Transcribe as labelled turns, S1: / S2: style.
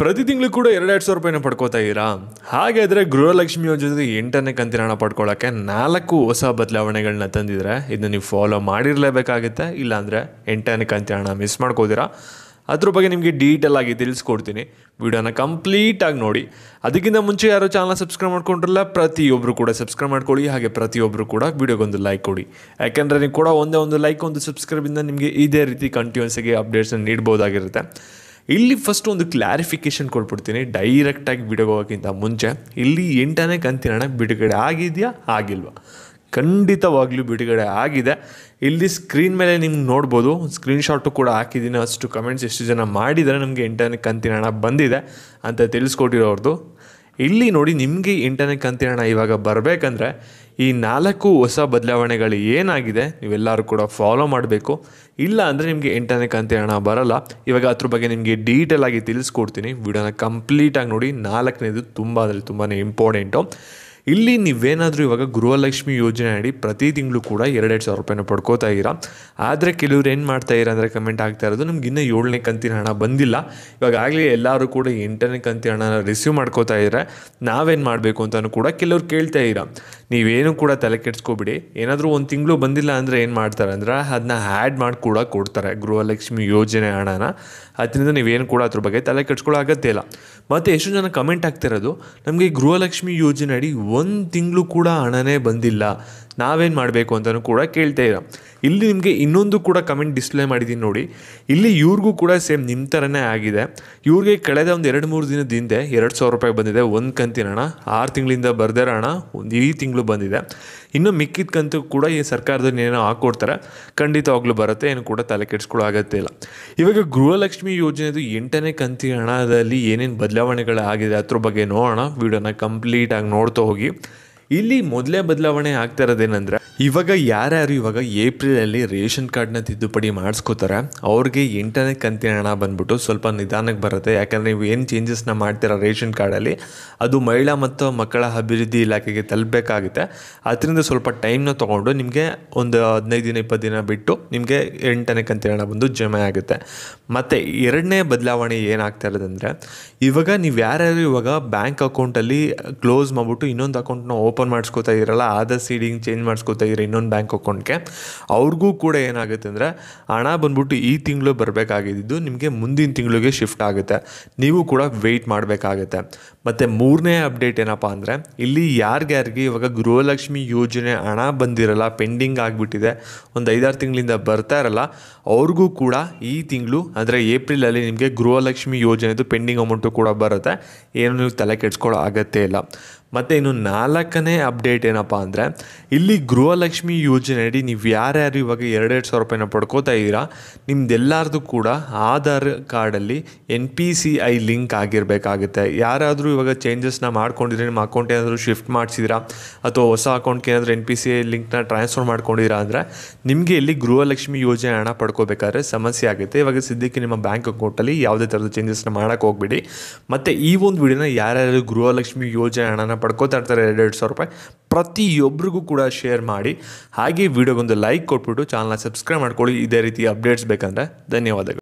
S1: ಪ್ರತಿ ತಿಂಗಳು ಕೂಡ ಎರಡು ಸಾವಿರ ರೂಪಾಯಿನ ಪಡ್ಕೋತಾ ಇದ್ದೀರಾ ಹಾಗಾದರೆ ಗೃಹಲಕ್ಷ್ಮಿ ಜೊತೆ ಎಂಟನೇ ಕಂತಿನ ಪಡ್ಕೊಳ್ಳೋಕ್ಕೆ ನಾಲ್ಕು ಹೊಸ ಬದಲಾವಣೆಗಳನ್ನ ತಂದಿದ್ರೆ ಇದನ್ನ ನೀವು ಫಾಲೋ ಮಾಡಿರಲೇಬೇಕಾಗುತ್ತೆ ಇಲ್ಲಾಂದರೆ ಎಂಟನೇ ಕಂತಿನ ಮಿಸ್ ಮಾಡ್ಕೋದಿರಾ ಅದ್ರ ಬಗ್ಗೆ ನಿಮಗೆ ಡೀಟೇಲ್ ಆಗಿ ತಿಳಿಸ್ಕೊಡ್ತೀನಿ ವಿಡಿಯೋನ ಕಂಪ್ಲೀಟಾಗಿ ನೋಡಿ ಅದಕ್ಕಿಂತ ಮುಂಚೆ ಯಾರು ಚಾನಲ್ ಸಬ್ಸ್ಕ್ರೈಬ್ ಮಾಡ್ಕೊಂಡಿರಲ್ಲ ಪ್ರತಿಯೊಬ್ಬರು ಕೂಡ ಸಬ್ಸ್ಕ್ರೈಬ್ ಮಾಡ್ಕೊಳ್ಳಿ ಹಾಗೆ ಪ್ರತಿಯೊಬ್ಬರು ಕೂಡ ವಿಡಿಯೋಗೊಂದು ಲೈಕ್ ಕೊಡಿ ಯಾಕೆಂದರೆ ನೀವು ಕೂಡ ಒಂದೇ ಒಂದು ಲೈಕ್ ಒಂದು ಸಬ್ಸ್ಕ್ರೈಬಿಂದ ನಿಮಗೆ ಇದೇ ರೀತಿ ಕಂಟಿನ್ಯೂಸ್ ಅಪ್ಡೇಟ್ಸನ್ನು ನೀಡ್ಬೋದಾಗಿರುತ್ತೆ ಇಲ್ಲಿ ಫಸ್ಟ್ ಒಂದು ಕ್ಲಾರಿಫಿಕೇಷನ್ ಕೊಟ್ಬಿಡ್ತೀನಿ ಡೈರೆಕ್ಟಾಗಿ ಬಿಡುಗೋಗಕ್ಕಿಂತ ಮುಂಚೆ ಇಲ್ಲಿ ಎಂಟನೇ ಕಂತಿನ ಬಿಡುಗಡೆ ಆಗಿದೆಯಾ ಆಗಿಲ್ವಾ ಖಂಡಿತವಾಗ್ಲೂ ಬಿಡುಗಡೆ ಆಗಿದೆ ಇಲ್ಲಿ ಸ್ಕ್ರೀನ್ ಮೇಲೆ ನಿಮ್ಗೆ ನೋಡ್ಬೋದು ಸ್ಕ್ರೀನ್ಶಾಟು ಕೂಡ ಹಾಕಿದ್ದೀನಿ ಅಷ್ಟು ಕಮೆಂಟ್ಸ್ ಎಷ್ಟು ಜನ ಮಾಡಿದರೆ ನಮಗೆ ಎಂಟನೇ ಕಂತಿನ ಬಂದಿದೆ ಅಂತ ತಿಳಿಸ್ಕೊಟ್ಟಿರೋರ್ದು ಇಲ್ಲಿ ನೋಡಿ ನಿಮಗೆ ಇಂಟರ್ನೆಟ್ ಹಣ ಇವಾಗ ಬರಬೇಕಂದ್ರೆ ಈ ನಾಲ್ಕು ಹೊಸ ಬದಲಾವಣೆಗಳು ಏನಾಗಿದೆ ನೀವೆಲ್ಲರೂ ಕೂಡ ಫಾಲೋ ಮಾಡಬೇಕು ಇಲ್ಲ ಅಂದರೆ ನಿಮಗೆ ಇಂಟರ್ನೆಟ್ ಹಣ ಬರಲ್ಲ ಇವಾಗ ಅದ್ರ ಬಗ್ಗೆ ನಿಮಗೆ ಡೀಟೇಲಾಗಿ ತಿಳಿಸ್ಕೊಡ್ತೀನಿ ವಿಡಿಯೋನ ಕಂಪ್ಲೀಟಾಗಿ ನೋಡಿ ನಾಲ್ಕನೇದು ತುಂಬ ಅದರಲ್ಲಿ ತುಂಬಾ ಇಂಪಾರ್ಟೆಂಟು ಇಲ್ಲಿ ನೀವೇನಾದರೂ ಇವಾಗ ಗೃಹಲಕ್ಷ್ಮಿ ಯೋಜನೆ ಅಡಿ ಪ್ರತಿ ತಿಂಗಳು ಕೂಡ ಎರಡೆರಡು ಸಾವಿರ ರೂಪಾಯಿನ ಪಡ್ಕೋತಾ ಇದ್ದೀರಾ ಆದರೆ ಕೆಲವ್ರು ಏನು ಮಾಡ್ತಾ ಇರ ಅಂದರೆ ಕಮೆಂಟ್ ಆಗ್ತಾ ಇರೋದು ನಮ್ಗೆ ಇನ್ನೂ ಏಳನೇ ಕಂತಿನ ಹಣ ಬಂದಿಲ್ಲ ಇವಾಗ ಆಗಲಿ ಎಲ್ಲರೂ ಕೂಡ ಎಂಟನೇ ಕಂತಿನ ಹಣನ ರಿಸೀವ್ ಮಾಡ್ಕೋತಾ ಇದ್ದಾರೆ ನಾವೇನು ಮಾಡಬೇಕು ಅಂತಲೂ ಕೂಡ ಕೆಲವ್ರು ಕೇಳ್ತಾ ಇರ ನೀವೇನು ಕೂಡ ತಲೆ ಕೆಡ್ಸ್ಕೊಬಿಡಿ ಏನಾದರೂ ಒಂದು ತಿಂಗಳು ಬಂದಿಲ್ಲ ಅಂದರೆ ಏನು ಮಾಡ್ತಾರೆ ಅಂದ್ರೆ ಅದನ್ನ ಆ್ಯಡ್ ಮಾಡಿ ಕೂಡ ಕೊಡ್ತಾರೆ ಗೃಹಲಕ್ಷ್ಮಿ ಯೋಜನೆ ಹಣನ ಅದರಿಂದ ನೀವೇನು ಕೂಡ ಅದ್ರ ಬಗ್ಗೆ ತಲೆ ಕೆಡ್ಸ್ಕೊಳ್ಳೋ ಅಗತ್ಯ ಇಲ್ಲ ಮತ್ತು ಎಷ್ಟು ಜನ ಕಮೆಂಟ್ ಆಗ್ತಿರೋದು ನಮಗೆ ಗೃಹಲಕ್ಷ್ಮಿ ಯೋಜನೆ ಅಡಿ ಒಂದು ತಿಂಗಳು ಕೂಡ ಹಣನೇ ಬಂದಿಲ್ಲ ನಾವೇನು ಮಾಡಬೇಕು ಅಂತಲೂ ಕೂಡ ಕೇಳ್ತಾ ಇರೋ ಇಲ್ಲಿ ನಿಮಗೆ ಇನ್ನೊಂದು ಕೂಡ ಕಮೆಂಟ್ ಡಿಸ್ಪ್ಲೇ ಮಾಡಿದ್ದೀನಿ ನೋಡಿ ಇಲ್ಲಿ ಇವ್ರಿಗೂ ಕೂಡ ಸೇಮ್ ನಿಮ್ಮ ಥರನೇ ಆಗಿದೆ ಇವ್ರಿಗೆ ಕಳೆದ ಒಂದು ಎರಡು ಮೂರು ದಿನದ ಹಿಂದೆ ಎರಡು ಸಾವಿರ ರೂಪಾಯಿ ಬಂದಿದೆ ಒಂದು ಕಂತಿನ ಹಣ ಆರು ತಿಂಗಳಿಂದ ಬರ್ದಿರೋ ಹಣ ಒಂದು ಈ ತಿಂಗಳು ಬಂದಿದೆ ಇನ್ನು ಮಿಕ್ಕಿದ ಕಂತು ಕೂಡ ಈ ಸರ್ಕಾರದಲ್ಲಿ ಏನೋ ಹಾಕ್ಕೊಡ್ತಾರೆ ಖಂಡಿತವಾಗ್ಲೂ ಬರುತ್ತೆ ಏನು ಕೂಡ ತಲೆ ಕೆಡಿಸ್ಕೊಳ್ಳೋ ಇಲ್ಲ ಇವಾಗ ಗೃಹಲಕ್ಷ್ಮಿ ಯೋಜನೆದು ಎಂಟನೇ ಕಂತಿ ಹಣದಲ್ಲಿ ಏನೇನು ಬದಲಾವಣೆಗಳಾಗಿದೆ ಅದ್ರ ಬಗ್ಗೆ ನೋಡೋಣ ವಿಡಿಯೋನ ಕಂಪ್ಲೀಟಾಗಿ ನೋಡ್ತಾ ಹೋಗಿ ಇಲ್ಲಿ ಮೊದಲೇ ಬದಲಾವಣೆ ಆಗ್ತಾ ಇರೋದೇನೆಂದರೆ ಇವಾಗ ಯಾರ್ಯಾರು ಇವಾಗ ಏಪ್ರಿಲಲ್ಲಿ ರೇಷನ್ ಕಾರ್ಡ್ನ ತಿದ್ದುಪಡಿ ಮಾಡಿಸ್ಕೋತಾರೆ ಅವ್ರಿಗೆ ಎಂಟನೇ ಕಂತಿನ ಹಣ ಬಂದ್ಬಿಟ್ಟು ಸ್ವಲ್ಪ ನಿಧಾನಕ್ಕೆ ಬರುತ್ತೆ ಯಾಕಂದರೆ ನೀವು ಏನು ಚೇಂಜಸ್ನ ಮಾಡ್ತೀರ ರೇಷನ್ ಕಾರ್ಡಲ್ಲಿ ಅದು ಮಹಿಳಾ ಮತ್ತು ಮಕ್ಕಳ ಅಭಿವೃದ್ಧಿ ಇಲಾಖೆಗೆ ತಲುಪಬೇಕಾಗುತ್ತೆ ಅದರಿಂದ ಸ್ವಲ್ಪ ಟೈಮ್ನ ತೊಗೊಂಡು ನಿಮಗೆ ಒಂದು ಹದಿನೈದು ದಿನ ಇಪ್ಪತ್ತು ದಿನ ಬಿಟ್ಟು ನಿಮಗೆ ಎಂಟನೇ ಕಂತಿನ ಹಣ ಬಂದು ಜಮೆ ಆಗುತ್ತೆ ಮತ್ತು ಎರಡನೇ ಬದಲಾವಣೆ ಏನಾಗ್ತಾ ಇರೋದಂದರೆ ಇವಾಗ ನೀವು ಯಾರ್ಯಾರು ಇವಾಗ ಬ್ಯಾಂಕ್ ಅಕೌಂಟಲ್ಲಿ ಕ್ಲೋಸ್ ಮಾಡಿಬಿಟ್ಟು ಇನ್ನೊಂದು ಅಕೌಂಟ್ನ ಓಪನ್ ಓಪನ್ ಮಾಡಿಸ್ಕೋತಾ ಇದ್ದೀರಲ್ಲ ಆದ ಸೀಡಿಂಗ್ ಚೇಂಜ್ ಮಾಡಿಸ್ಕೋತಾ ಇದ್ರೆ ಇನ್ನೊಂದು ಬ್ಯಾಂಕ್ ಅಕೌಂಟ್ಗೆ ಅವ್ರಿಗೂ ಕೂಡ ಏನಾಗುತ್ತೆ ಅಂದರೆ ಹಣ ಬಂದ್ಬಿಟ್ಟು ಈ ತಿಂಗಳು ಬರಬೇಕಾಗಿದ್ದು ನಿಮಗೆ ಮುಂದಿನ ತಿಂಗಳಿಗೆ ಶಿಫ್ಟ್ ಆಗುತ್ತೆ ನೀವು ಕೂಡ ವೆಯ್ಟ್ ಮಾಡಬೇಕಾಗುತ್ತೆ ಮತ್ತು ಮೂರನೇ ಅಪ್ಡೇಟ್ ಏನಪ್ಪ ಅಂದರೆ ಇಲ್ಲಿ ಯಾರಿಗ್ಯಾರಿಗೆ ಇವಾಗ ಗೃಹಲಕ್ಷ್ಮಿ ಯೋಜನೆ ಹಣ ಬಂದಿರಲ್ಲ ಪೆಂಡಿಂಗ್ ಆಗಿಬಿಟ್ಟಿದೆ ಒಂದು ಐದಾರು ತಿಂಗಳಿಂದ ಬರ್ತಾ ಇರಲ್ಲ ಅವ್ರಿಗೂ ಕೂಡ ಈ ತಿಂಗಳು ಅಂದರೆ ಏಪ್ರಿಲಲ್ಲಿ ನಿಮಗೆ ಗೃಹಲಕ್ಷ್ಮಿ ಯೋಜನೆದು ಪೆಂಡಿಂಗ್ ಅಮೌಂಟು ಕೂಡ ಬರುತ್ತೆ ಏನು ನೀವು ತಲೆ ಕೆಡ್ಸ್ಕೊಳ್ಳೋ ಅಗತ್ಯ ಇಲ್ಲ ಮತ್ತು ಇನ್ನು ನಾಲ್ಕನೇ ಅಪ್ಡೇಟ್ ಏನಪ್ಪ ಅಂದರೆ ಇಲ್ಲಿ ಗೃಹಲಕ್ಷ್ಮಿ ಅಡಿ ನೀವು ಯಾರ್ಯಾರು ಇವಾಗ ಎರಡೆರಡು ಸಾವಿರ ರೂಪಾಯಿನ ಪಡ್ಕೋತಾ ಇದ್ದೀರಾ ನಿಮ್ದೆಲ್ಲರದು ಕೂಡ ಆಧಾರ್ ಕಾರ್ಡಲ್ಲಿ N P C I link ಆಗಿರಬೇಕಾಗುತ್ತೆ ಯಾರಾದರೂ ಇವಾಗ ಚೇಂಜಸ್ನ ಮಾಡ್ಕೊಂಡಿದ್ರೆ ನಿಮ್ಮ ಅಕೌಂಟ್ ಏನಾದರೂ ಶಿಫ್ಟ್ ಮಾಡಿಸಿದ್ರಾ ಅಥವಾ ಹೊಸ ಅಕೌಂಟ್ಗೆ ಏನಾದರೂ ಎನ್ ಪಿ ಸಿ ಐ ಲಿಂಕ್ನ ಟ್ರಾನ್ಸ್ಫರ್ ಮಾಡ್ಕೊಂಡಿರಾ ಅಂದರೆ ನಿಮಗೆ ಇಲ್ಲಿ ಗೃಹಲಕ್ಷ್ಮಿ ಯೋಜನೆ ಹಣ ಪಡ್ಕೋಬೇಕಾದ್ರೆ ಸಮಸ್ಯೆ ಆಗುತ್ತೆ ಇವಾಗ ಸದ್ಯಕ್ಕೆ ನಿಮ್ಮ ಬ್ಯಾಂಕ್ ಅಕೌಂಟಲ್ಲಿ ಯಾವುದೇ ಥರದ ಚೇಂಜಸ್ನ ಮಾಡೋಕ್ಕೆ ಹೋಗ್ಬಿಡಿ ಮತ್ತು ಈ ಒಂದು ವಿಡಿಯೋನ ಯಾರ್ಯಾರು ಗೃಹಲಕ್ಷ್ಮಿ ಯೋಜನೆ ಹಣನ ಪಡ್ಕೋತಾ ಇರ್ತಾರೆ ಎರಡು ಸಾವಿರ ರೂಪಾಯಿ ಪ್ರತಿಯೊಬ್ಬರಿಗೂ ಕೂಡ ಶೇರ್ ಮಾಡಿ ಹಾಗೆ ವಿಡಿಯೋಗೊಂದು ಲೈಕ್ ಕೊಟ್ಬಿಟ್ಟು ಚಾನಲ್ನ ಸಬ್ಸ್ಕ್ರೈಬ್ ಮಾಡ್ಕೊಳ್ಳಿ ಇದೇ ರೀತಿ ಅಪ್ಡೇಟ್ಸ್ ಬೇಕಂದರೆ ಧನ್ಯವಾದಗಳು